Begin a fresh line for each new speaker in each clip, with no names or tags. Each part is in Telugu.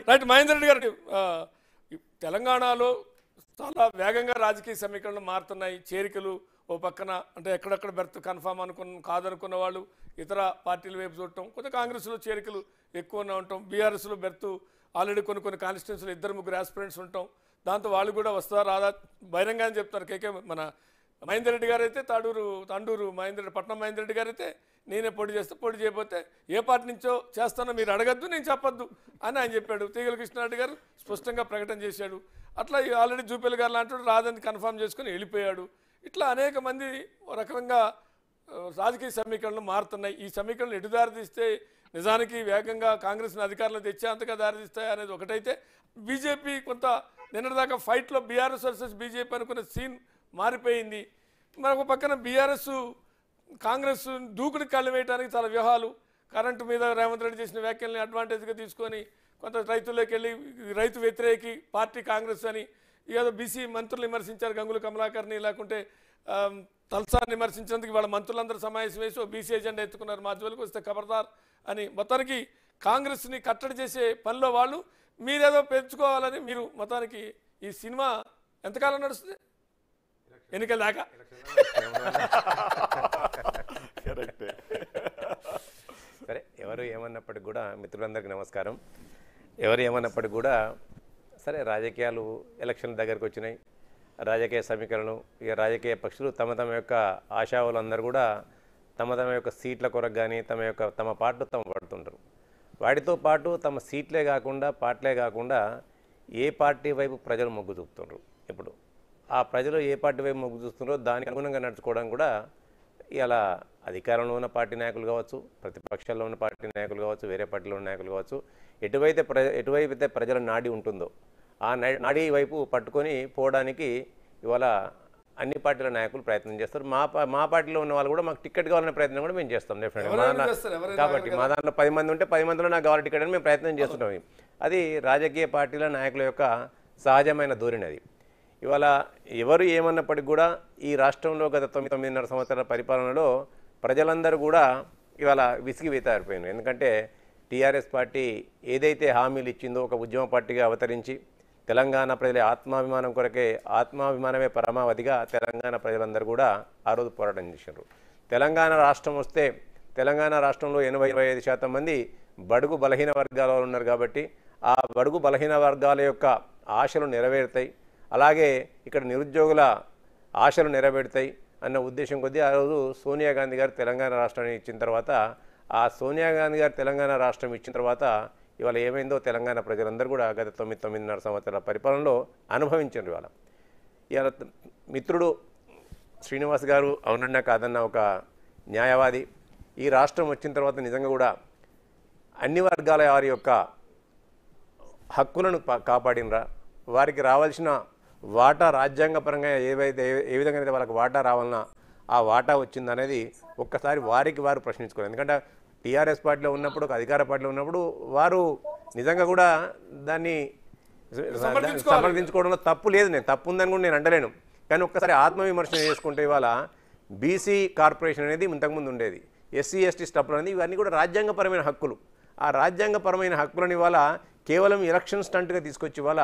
చెప్పండి రైట్ మహేందర్ రెడ్డి
గారు తెలంగాణలో చాలా వేగంగా రాజకీయ సమీకరణలు మారుతున్నాయి చేరికలు ఓ పక్కన అంటే ఎక్కడెక్కడ బెర్త్ కన్ఫామ్ అనుకున్న కాదనుకున్న వాళ్ళు ఇతర పార్టీల వైపు చూడటం కొంత కాంగ్రెస్లో చేరికలు ఎక్కువ ఉంటాం బీఆర్ఎస్లో బెర్త్ ఆల్రెడీ కొన్ని కొన్ని కాన్స్టిట్యూన్స్లో ఇద్దరు ముగ్గురు ఆస్పిరెంట్స్ ఉంటాం దాంతో వాళ్ళు కూడా వస్తారు రాదా బహిరంగ అని చెప్తారు కేకే మన మహేందర్ రెడ్డి గారు అయితే తాడూరు తండూరు మహేందర్ పట్నం మహేందర్ రెడ్డి గారు అయితే నేనే పొడి చేస్తే పొడి చేయబోతే ఏ పార్టీ నుంచో చేస్తానో మీరు అడగద్దు నేను చెప్పద్దు అని ఆయన చెప్పాడు తీగల కృష్ణారెడ్డి గారు స్పష్టంగా ప్రకటన చేశాడు అట్లా ఆల్రెడీ జూపేల్ గారు లాంటి రాదని కన్ఫామ్ చేసుకుని వెళ్ళిపోయాడు ఇట్లా అనేక మంది రకంగా రాజకీయ సమీకరణలు మారుతున్నాయి ఈ సమీకరణలు ఎటుదారి తీస్తే నిజానికి వేగంగా కాంగ్రెస్ని తెచ్చే తెచ్చేంతగా దారితీస్తాయి అనేది ఒకటైతే బీజేపీ కొంత నిన్నటిదాకా ఫైట్లో బీఆర్ఎస్ వర్సెస్ బీజేపీ అనుకున్న సీన్ మారిపోయింది మరొక పక్కన బీఆర్ఎస్ కాంగ్రెస్ దూకుడు కళ్ళు వేయడానికి చాలా వ్యూహాలు కరెంటు మీద రేవంత్ రెడ్డి చేసిన వ్యాఖ్యల్ని అడ్వాంటేజ్గా తీసుకొని కొంత రైతుల్లోకి వెళ్ళి రైతు వ్యతిరేకి పార్టీ కాంగ్రెస్ అని ఏదో బీసీ మంత్రులు విమర్శించారు గంగుల కమలాకర్ని లేకుంటే తల్సాన్ని విమర్శించినందుకు వాళ్ళ మంత్రులందరూ సమావేశం వేసి ఓ బీసీ ఎజెండా ఎత్తుకున్నారు మా జోలికి వస్తే ఖబర్దార్ అని మొత్తానికి కాంగ్రెస్ని కట్టడి చేసే పనిలో వాళ్ళు మీరేదో పెంచుకోవాలని మీరు మొత్తానికి ఈ సినిమా ఎంతకాలం నడుస్తుంది
ఎన్నికల దాకా కరెక్టే సరే ఎవరు ఏమన్నప్పటికి కూడా మిత్రులందరికీ నమస్కారం ఎవరు ఏమన్నప్పటికి కూడా సరే రాజకీయాలు ఎలక్షన్ దగ్గరకు వచ్చినాయి రాజకీయ సమీకరణలు ఇక రాజకీయ పక్షులు తమ తమ యొక్క ఆశావులందరూ కూడా తమ తమ యొక్క సీట్ల కొరకు కానీ తమ యొక్క తమ పాటలు తమ పడుతుంటారు వాటితో పాటు తమ సీట్లే కాకుండా పాటలే కాకుండా ఏ పార్టీ వైపు ప్రజలు మొగ్గు చూపుతుండ్రు ఇప్పుడు ఆ ప్రజలు ఏ పార్టీ వైపు మొగ్గు చూస్తున్నారో దానికి అనుగుణంగా నడుచుకోవడం కూడా ఇలా అధికారంలో ఉన్న పార్టీ నాయకులు కావచ్చు ప్రతిపక్షాల్లో ఉన్న పార్టీ నాయకులు కావచ్చు వేరే పార్టీలో ఉన్న నాయకులు కావచ్చు ఎటువైతే ప్ర ఎటువైతే ప్రజల నాడి ఉంటుందో ఆ నాడి వైపు పట్టుకొని పోవడానికి ఇవాళ అన్ని పార్టీల నాయకులు ప్రయత్నం చేస్తారు మా మా పార్టీలో ఉన్న వాళ్ళు కూడా మాకు టికెట్ కావాలనే ప్రయత్నం కూడా మేము చేస్తాం డెఫినెట్గా కాబట్టి మా దాంట్లో పది మంది ఉంటే పది మందిలో నాకు కావాలి టికెట్ అని మేము ప్రయత్నం చేస్తున్నాం అది రాజకీయ పార్టీల నాయకుల యొక్క సహజమైన ధోరణి అది ఇవాళ ఎవరు ఏమన్నప్పటికీ కూడా ఈ రాష్ట్రంలో గత తొమ్మిది తొమ్మిదిన్నర సంవత్సరాల పరిపాలనలో ప్రజలందరూ కూడా ఇవాళ విసిగి వేతారిపోయినారు ఎందుకంటే టీఆర్ఎస్ పార్టీ ఏదైతే హామీలు ఇచ్చిందో ఒక ఉద్యమ పార్టీగా అవతరించి తెలంగాణ ప్రజల ఆత్మాభిమానం కొరకే ఆత్మాభిమానమే పరమావధిగా తెలంగాణ ప్రజలందరూ కూడా ఆ రోజు పోరాటం చేశారు తెలంగాణ రాష్ట్రం వస్తే తెలంగాణ రాష్ట్రంలో ఎనభై ఇరవై ఐదు శాతం మంది బడుగు బలహీన వర్గాల ఉన్నారు కాబట్టి ఆ బడుగు బలహీన వర్గాల యొక్క ఆశలు నెరవేరుతాయి అలాగే ఇక్కడ నిరుద్యోగుల ఆశలు నెరవేరుతాయి అన్న ఉద్దేశం కొద్దీ ఆ రోజు సోనియా గాంధీ గారు తెలంగాణ రాష్ట్రాన్ని ఇచ్చిన తర్వాత ఆ సోనియా గాంధీ గారు తెలంగాణ రాష్ట్రం ఇచ్చిన తర్వాత ఇవాళ ఏమైందో తెలంగాణ ప్రజలందరూ కూడా గత తొమ్మిది తొమ్మిదిన్నర సంవత్సరాల పరిపాలనలో అనుభవించారు ఇవాళ ఇవాళ మిత్రుడు శ్రీనివాస్ గారు అవునన్నా కాదన్న ఒక న్యాయవాది ఈ రాష్ట్రం వచ్చిన తర్వాత నిజంగా కూడా అన్ని వర్గాల వారి యొక్క హక్కులను కాపాడినరా వారికి రావాల్సిన వాటా రాజ్యాంగపరంగా ఏవైతే ఏ విధంగా అయితే వాళ్ళకి వాటా రావాలన్నా ఆ వాటా వచ్చిందనేది ఒక్కసారి వారికి వారు ప్రశ్నించుకోవాలి ఎందుకంటే టీఆర్ఎస్ పార్టీలో ఉన్నప్పుడు ఒక అధికార పార్టీలో ఉన్నప్పుడు వారు నిజంగా కూడా దాన్ని సమర్థించుకోవడంలో తప్పు లేదు నేను తప్పు ఉందని కూడా నేను అంటలేను కానీ ఒక్కసారి ఆత్మవిమర్శ చేసుకుంటే ఇవాళ బీసీ కార్పొరేషన్ అనేది ఇంతకుముందు ఉండేది ఎస్సీ ఎస్టీ స్టప్పులు అనేది ఇవన్నీ కూడా రాజ్యాంగపరమైన హక్కులు ఆ రాజ్యాంగపరమైన హక్కులను ఇవాళ కేవలం ఎలక్షన్ స్టంట్గా తీసుకొచ్చి ఇవాళ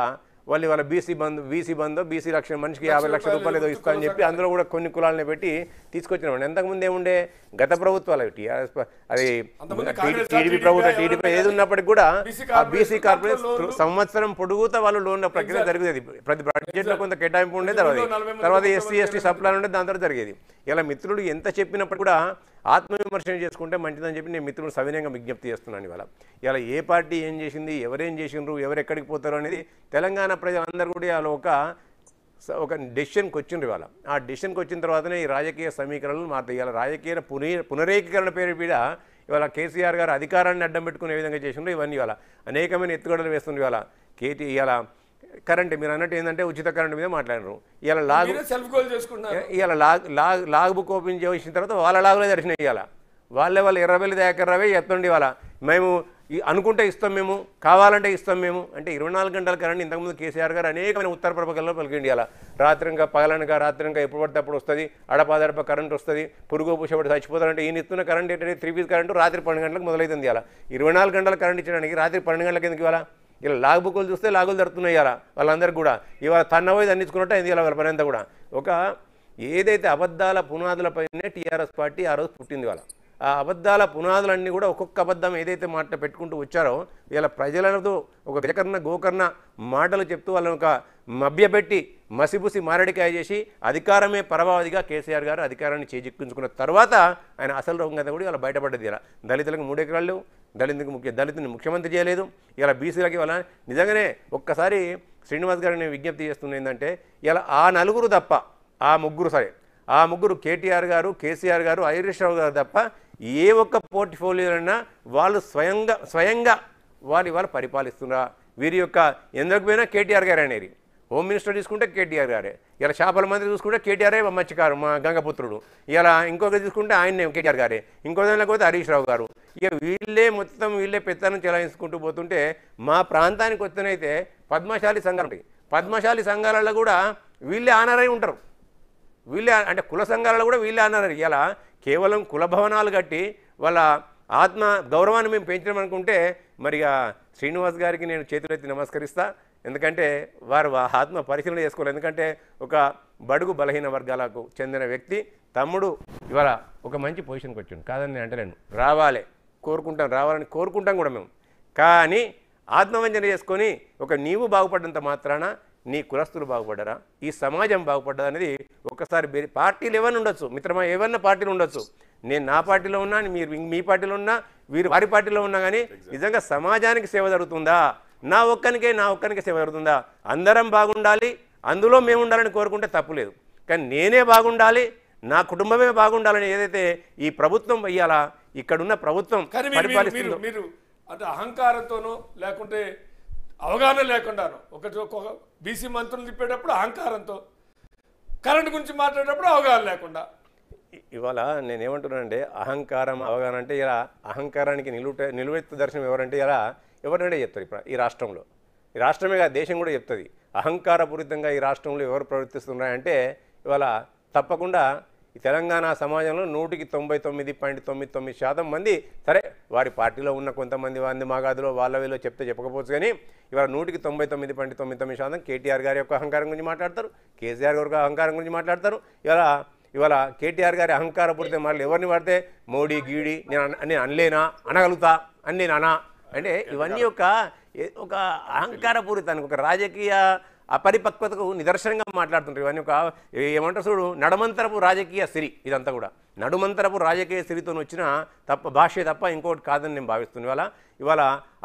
వాళ్ళు వాళ్ళ BC bandh BC bandh BC రక్షణ మనిషికి యాభై లక్షల రూపాయలు ఏదో ఇస్తా అని చెప్పి అందులో కూడా కొన్ని కులాలని పెట్టి తీసుకొచ్చినామండి ఎంతకుముందు ఏముండే గత ప్రభుత్వాలు టీఆర్ఎస్ అది టీడీపీ ప్రభుత్వం టీడీపీ ఏది ఉన్నప్పటికీ కూడా ఆ బీసీ కార్పొరేట్ సంవత్సరం పొడుగుతా వాళ్ళు లోన్ ప్రక్రియ జరిగేది ప్రతి బడ్జెట్లో కొంత కేటాయింపు ఉండేది తర్వాత తర్వాత ఎస్సీ ఎస్టీ సప్లై ఉండేది దాని తర్వాత జరిగేది ఇలా మిత్రుడు ఎంత చెప్పినప్పుడు కూడా ఆత్మవిమర్శనం చేసుకుంటే మంచిదని చెప్పి నేను మిత్రులు సవినయంగా విజ్ఞప్తి చేస్తున్నాను ఇవాళ ఇలా ఏ పార్టీ ఏం చేసింది ఎవరేం చేసినారు ఎక్కడికి పోతారు అనేది తెలంగాణ ప్రజలందరూ కూడా ఇవాళ ఒక ఒక డెసిషన్కి వచ్చింది ఇవాళ ఆ డెసిషన్కి వచ్చిన తర్వాతనే ఈ రాజకీయ సమీకరణలు మారుతాయి ఇవాళ రాజకీయ పునరే పునరేకీకరణ పేరు మీద ఇవాళ కేసీఆర్ గారు అధికారాన్ని అడ్డం పెట్టుకునే విధంగా చేసిండ్రు ఇవన్నీ ఇవాళ అనేకమైన ఎత్తుగడలు వేస్తుండ్రు ఇవాళ కేటీ ఇవాళ కరెంట్ మీరు అన్నట్టు ఏంటంటే ఉచిత కరెంట్ మీద మాట్లాడరు ఇలా లాగ్ సెల్ఫ్
గోల్ చేసుకుంటారు ఇలా
log log log book open చేసిన తర్వాత వాళ్ళ లాగులే దర్శనం ఇవ్వాలా వాళ్ళే వాళ్ళు ఇరవై వేలు దాకరవే ఎత్తండి ఇవాళ మేము అనుకుంటే ఇస్తాం మేము కావాలంటే ఇస్తాం మేము అంటే ఇరవై నాలుగు గంటల కరెంట్ ఇంతకుముందు కేసీఆర్ గారు అనేకమైన ఉత్తర ప్రభకల్లో పలికిండి అలా రాత్రంగా పగలనగా ఇంకా ఎప్పుడు పడితే అప్పుడు వస్తుంది అడపాదడప కరెంట్ వస్తుంది పురుగు పూసేపడి చచ్చిపోతారంటే ఈయన ఇస్తున్న కరెంట్ ఏంటంటే త్రీ పీస్ కరెంటు రాత్రి పన్నెండు గంటలకు మొదలైతుంది అలా ఇరవై నాలుగు గంటల కరెంట్ ఇచ్చడానికి రాత్రి పన్నెండు గంటలకు ఎందుకు ఇవ్వాలా ఇలా లాగుబుక్కులు చూస్తే లాగులు జరుగుతున్నాయి ఇలా వాళ్ళందరికీ కూడా ఇవాళ తన్నవోయి దండించుకున్నట్టు అయింది ఇలా వాళ్ళ పని అంతా కూడా ఒక ఏదైతే అబద్ధాల పునాదులపైనే టీఆర్ఎస్ పార్టీ ఆ రోజు పుట్టింది వాళ్ళ ఆ అబద్ధాల పునాదులన్నీ కూడా ఒక్కొక్క అబద్ధం ఏదైతే మాట పెట్టుకుంటూ వచ్చారో ఇలా ప్రజలతో ఒక గజకర్ణ గోకర్ణ మాటలు చెప్తూ వాళ్ళని ఒక మభ్యపెట్టి మసిబుసి మారడికాయ చేసి అధికారమే పరమావధిగా కేసీఆర్ గారు అధికారాన్ని చేజిక్కించుకున్న తర్వాత ఆయన అసలు రంగంతా కూడా ఇలా బయటపడ్డది ఇలా దళితులకు మూడెకరాలు దళితు ముఖ్య దళితుని ముఖ్యమంత్రి చేయలేదు ఇలా బీసీలకి వల్ల నిజంగానే ఒక్కసారి శ్రీనివాస్ గారిని విజ్ఞప్తి చేస్తుంది ఏంటంటే ఇలా ఆ నలుగురు తప్ప ఆ ముగ్గురు సరే ఆ ముగ్గురు కేటీఆర్ గారు కేసీఆర్ గారు హరీష్ రావు గారు తప్ప ఏ ఒక్క పోర్ట్ఫోలియోలైనా వాళ్ళు స్వయంగా స్వయంగా వాళ్ళు ఇవాళ పరిపాలిస్తున్నారా వీరి యొక్క ఎందుకు పోయినా కేటీఆర్ గారు అనేది హోమ్ మినిస్టర్ తీసుకుంటే కేటీఆర్ గారే ఇలా చేపల మంత్రి చూసుకుంటే కేటీఆరే మత్స్యకారు మా గంగపుత్రుడు ఇలా ఇంకొక తీసుకుంటే ఆయన్నే కేటీఆర్ గారే ఇంకో దానిలో పోతే హరీష్ రావు గారు ఇక వీళ్ళే మొత్తం వీళ్ళే పెత్తనం చెలాయించుకుంటూ పోతుంటే మా ప్రాంతానికి వస్తేనైతే పద్మశాలి సంఘాలు ఉంటాయి పద్మశాలి సంఘాలలో కూడా వీళ్ళే ఆనరై ఉంటారు వీళ్ళే అంటే కుల సంఘాలలో కూడా వీళ్ళే ఆనరై ఇలా కేవలం కుల భవనాలు కట్టి వాళ్ళ ఆత్మ గౌరవాన్ని మేము పెంచడం అనుకుంటే మరి శ్రీనివాస్ గారికి నేను చేతులెత్తి నమస్కరిస్తా ఎందుకంటే వారు ఆత్మ పరిశీలన చేసుకోవాలి ఎందుకంటే ఒక బడుగు బలహీన వర్గాలకు చెందిన వ్యక్తి తమ్ముడు ఇవాళ ఒక మంచి పొజిషన్కి వచ్చాడు కాదని నేను అంటలేను రావాలి కోరుకుంటాం రావాలని కోరుకుంటాం కూడా మేము కానీ ఆత్మవంచన చేసుకొని ఒక నీవు బాగుపడ్డంత మాత్రాన నీ కులస్తులు బాగుపడ్డరా ఈ సమాజం బాగుపడ్డదనేది అనేది ఒక్కసారి పార్టీలు ఏమైనా ఉండొచ్చు మిత్రమా ఏమన్నా పార్టీలు ఉండొచ్చు నేను నా పార్టీలో ఉన్నా మీరు మీ పార్టీలో ఉన్నా వీరు వారి పార్టీలో ఉన్నా కానీ నిజంగా సమాజానికి సేవ జరుగుతుందా నా ఒక్కనికే నా ఒక్కనికే సేవ జరుగుతుందా అందరం బాగుండాలి అందులో మేము ఉండాలని కోరుకుంటే తప్పులేదు కానీ నేనే బాగుండాలి నా కుటుంబమే బాగుండాలని ఏదైతే ఈ ప్రభుత్వం వెయ్యాలా ఇక్కడున్న ప్రభుత్వం
మీరు అంటే అహంకారంతోనో లేకుంటే అవగాహన లేకుండా ఒకటి ఒక బీసీ మంత్రులు తిప్పేటప్పుడు అహంకారంతో కరెంట్ గురించి మాట్లాడేటప్పుడు అవగాహన లేకుండా
ఇవాళ నేనేమంటున్నానండి అహంకారం అవగాహన అంటే ఇలా అహంకారానికి నిలువ నిలువెత్తు దర్శనం ఎవరంటే ఇలా ఎవరంటే చెప్తారు ఇప్పుడు ఈ రాష్ట్రంలో ఈ రాష్ట్రమే కాదు దేశం కూడా చెప్తుంది అహంకారపూరితంగా ఈ రాష్ట్రంలో ఎవరు ప్రవర్తిస్తున్నారంటే ఇవాళ తప్పకుండా ఈ తెలంగాణ సమాజంలో నూటికి తొంభై తొమ్మిది పాయింట్ తొమ్మిది తొమ్మిది శాతం మంది సరే వారి పార్టీలో ఉన్న కొంతమంది వారిని మాగాదులో వాళ్ళ వీళ్ళు చెప్తే చెప్పకపోవచ్చు కానీ ఇవాళ నూటికి తొంభై తొమ్మిది పాయింట్ తొమ్మిది తొమ్మిది శాతం కేటీఆర్ గారి యొక్క అహంకారం గురించి మాట్లాడతారు కేసీఆర్ గారి అహంకారం గురించి మాట్లాడతారు ఇవాళ ఇవాళ కేటీఆర్ గారి అహంకార పుడితే మళ్ళీ ఎవరిని పడితే మోడీ గీడి నేను నేను అనలేనా అనగలుగుతా అని నేను అనా అంటే ఇవన్నీ ఒక ఒక అహంకారపూరితానికి ఒక రాజకీయ అపరిపక్వతకు నిదర్శనంగా మాట్లాడుతుంటారు ఇవన్నీ ఒక ఏమంటారు చూడు నడమంతరపు రాజకీయ సిరి ఇదంతా కూడా నడుమంతరపు రాజకీయ సిరితో వచ్చిన తప్ప భాషే తప్ప ఇంకోటి కాదని నేను భావిస్తున్నాను ఇవాళ ఇవాళ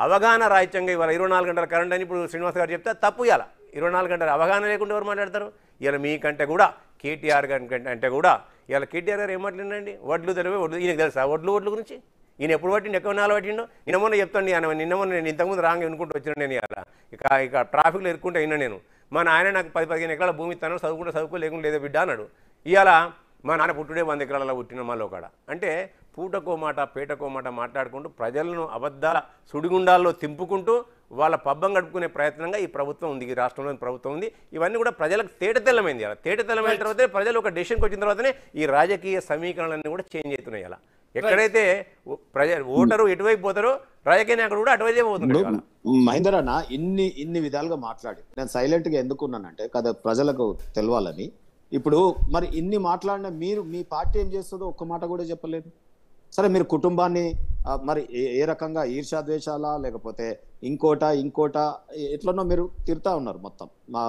అవగాహన రాజ్యంగా ఇవాళ ఇరవై నాలుగు గంటల కరెంట్ అని ఇప్పుడు శ్రీనివాస్ గారు చెప్తే తప్పు ఇవాళ ఇరవై నాలుగు గంటల అవగాహన లేకుండా ఎవరు మాట్లాడతారు ఇవాళ మీకంటే కూడా కేటీఆర్ కంటే అంటే కూడా ఇవాళ కేటీఆర్ గారు మాట్లాడినండి వడ్లు తెలివే వడ్లు ఈయనకు తెలుసా వడ్లు వడ్లు గురించి ఈయన ఎప్పుడు పట్టిండు ఎక్కడ నాలుగు పట్టిండు నిన్న మొన్న చెప్తాను ఆయన నిన్న మొన్న నేను ఇంతకుముందు రాంగ్ ఎన్నుకుంటూ వచ్చిన నేను ఇక ఇక ట్రాఫిక్లో ఎరుక్కుంటే అయినా నేను మా నాయన నాకు పది పదిహేను ఎకరాల భూమి ఇస్తాను చదువుకుంటే చదువుకో లేకుండా లేదో బిడ్డ అన్నాడు ఇవాళ మా నాన్న పుట్టుడే వంద ఎకరాలలో పుట్టిన మా లోకాడ అంటే పూటకో మాట పేటకో మాట మాట్లాడుకుంటూ ప్రజలను అబద్ధాల సుడిగుండాల్లో తింపుకుంటూ వాళ్ళ పబ్బం గడుపుకునే ప్రయత్నంగా ఈ ప్రభుత్వం ఉంది ఈ రాష్ట్రంలోని ప్రభుత్వం ఉంది ఇవన్నీ కూడా ప్రజలకు తేటతెల్లమైంది అలా తేటతెల్లమైన తర్వాతనే ప్రజలు ఒక డెసిషన్కి వచ్చిన తర్వాతనే ఈ రాజకీయ సమీకరణలన్నీ కూడా చేంజ్ అవుతున్నాయి అలా ఎక్కడైతే ప్రజ ఓటరు ఎటువైపు పోతారో రాజకీయ నాయకుడు కూడా అటువైతే పోతుంది
మహేందర్ అన్న ఇన్ని ఇన్ని విధాలుగా మాట్లాడి నేను సైలెంట్ గా ఎందుకున్నానంటే కదా ప్రజలకు తెలవాలని ఇప్పుడు మరి ఇన్ని మాట్లాడిన మీరు మీ పార్టీ ఏం చేస్తుందో ఒక్క మాట కూడా చెప్పలేదు సరే మీరు కుటుంబాన్ని మరి ఏ రకంగా ద్వేషాలా లేకపోతే ఇంకోట ఇంకోట ఎట్లనో మీరు తిరుతా ఉన్నారు మొత్తం మా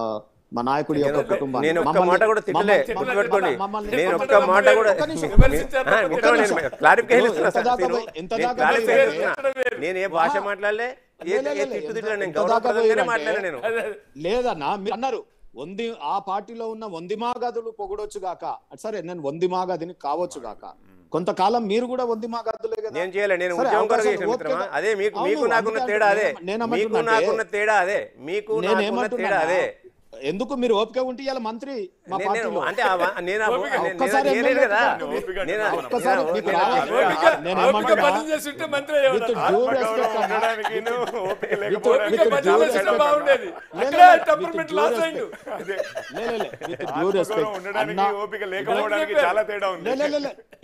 మా నాయకుడి యొక్క కుటుంబం నేను ఒక్క మాట కూడా తిట్టలే గుర్తుపెట్టుకోండి నేను ఒక్క మాట కూడా
క్లారిఫికేషన్
నేను ఏ భాష మాట్లాడలే
లేదన్నా మీరు అన్నారు వంది ఆ పార్టీలో ఉన్న వందిమాగదులు పొగడొచ్చు గాక సరే నేను వందిమాగదిని కావచ్చు గాక కొంతకాలం మీరు కూడా వంది మా కదా
నేను మీకు నాకున్న తేడా అదే మీకు నాకున్న తేడా అదే మీకు నాకున్న తేడా అదే
ఎందుకు మీరు ఓపిక ఉంటే ఇలా మంత్రి మా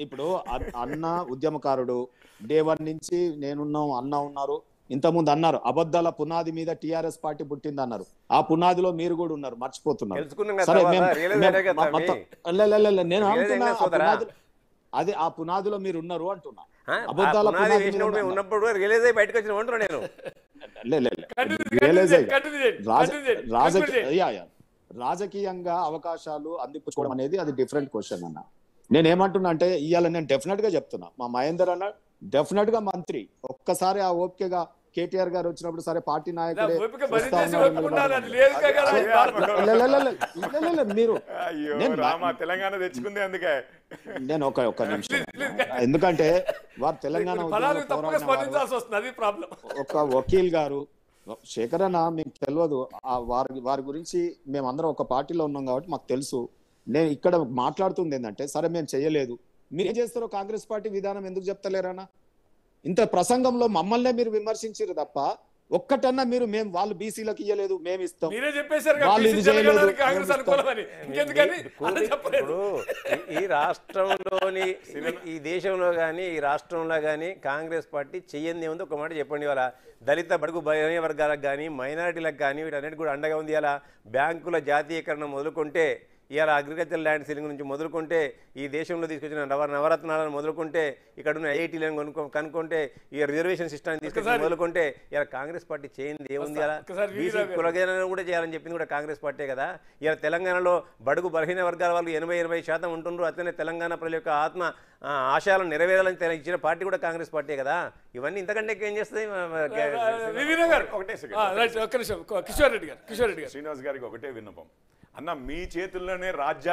ఇప్పుడు అన్న ఉద్యమకారుడు డే వన్ నుంచి నేనున్నాం అన్న ఉన్నారు ఇంతకుముందు అన్నారు అబద్ధాల పునాది మీద టిఆర్ఎస్ పార్టీ పుట్టింది అన్నారు ఆ పునాదిలో మీరు కూడా ఉన్నారు మర్చిపోతున్నారు నేను అదే ఆ పునాదిలో మీరు ఉన్నారు అంటున్నా అబద్ధాల ఉన్నప్పుడు వచ్చిన రాజకీయంగా అవకాశాలు అందిపుచ్చుకోవడం అనేది అది డిఫరెంట్ క్వశ్చన్ అన్న నేనేమంటున్నా అంటే ఇవాళ నేను డెఫినెట్ గా చెప్తున్నా మా మహేందర్ అన్నాడు డెఫినెట్ గా మంత్రి ఒక్కసారి ఆ ఓపికగా కేటీఆర్ గారు వచ్చినప్పుడు సరే పార్టీ నాయకుడే మీరు
తెలంగాణ తెచ్చుకుంది అందుకే
నేను ఒక ఒక నిమిషం ఎందుకంటే వారు తెలంగాణ ఒక వకీల్ గారు శేఖరన్న మీకు తెలియదు ఆ వారి వారి గురించి మేమందరం ఒక పార్టీలో ఉన్నాం కాబట్టి మాకు తెలుసు నేను ఇక్కడ మాట్లాడుతుంది ఏంటంటే సరే మేము చేయలేదు మీరేం చేస్తారో కాంగ్రెస్ పార్టీ విధానం ఎందుకు చెప్తలేరానా ఇంత ప్రసంగంలో మమ్మల్నే మీరు విమర్శించారు తప్ప ఒక్కటన్నా మీరు మేము వాళ్ళు బీసీలకు ఇయ్యలేదు మేము ఇస్తాం మీరే
ఇప్పుడు ఈ రాష్ట్రంలోని ఈ దేశంలో కానీ ఈ రాష్ట్రంలో కానీ కాంగ్రెస్ పార్టీ చెయ్యంది ఉంది ఒక మాట చెప్పండి వాళ్ళ దళిత బడుగు భయ వర్గాలకు కానీ మైనారిటీలకు కానీ వీటన్నిటి కూడా అండగా ఉంది అలా బ్యాంకుల జాతీయకరణ మొదలుకుంటే ఇవాళ అగ్రికల్చర్ ల్యాండ్ సీలింగ్ నుంచి మొదలుకుంటే ఈ దేశంలో తీసుకొచ్చిన నవ నవరత్నాలను మొదలుకుంటే ఇక్కడ ఉన్న ఐఐటీలను కనుక్కో కనుక్కుంటే ఈ రిజర్వేషన్ సిస్టమ్ తీసుకొచ్చి మొదలుకుంటే ఇలా కాంగ్రెస్ పార్టీ చేయండి ఏముంది అలా బీసీ కూడా చేయాలని చెప్పింది కూడా కాంగ్రెస్ పార్టీ కదా ఇలా తెలంగాణలో బడుగు బలహీన వర్గాల వాళ్ళు ఎనభై ఎనభై శాతం ఉంటుండ్రు అతనే తెలంగాణ ప్రజల యొక్క ఆత్మ ఆశయాలను నెరవేరాలని ఇచ్చిన పార్టీ కూడా కాంగ్రెస్ పార్టీ కదా ఇవన్నీ ఇంతకంటే ఏం చేస్తాయి ఒకటే
కిషోర్ రెడ్డి గారు శ్రీనివాస్ గారికి ఒకటే విన్నపం అన్న మీ చేతుల్లోనే రాజ్యాన్ని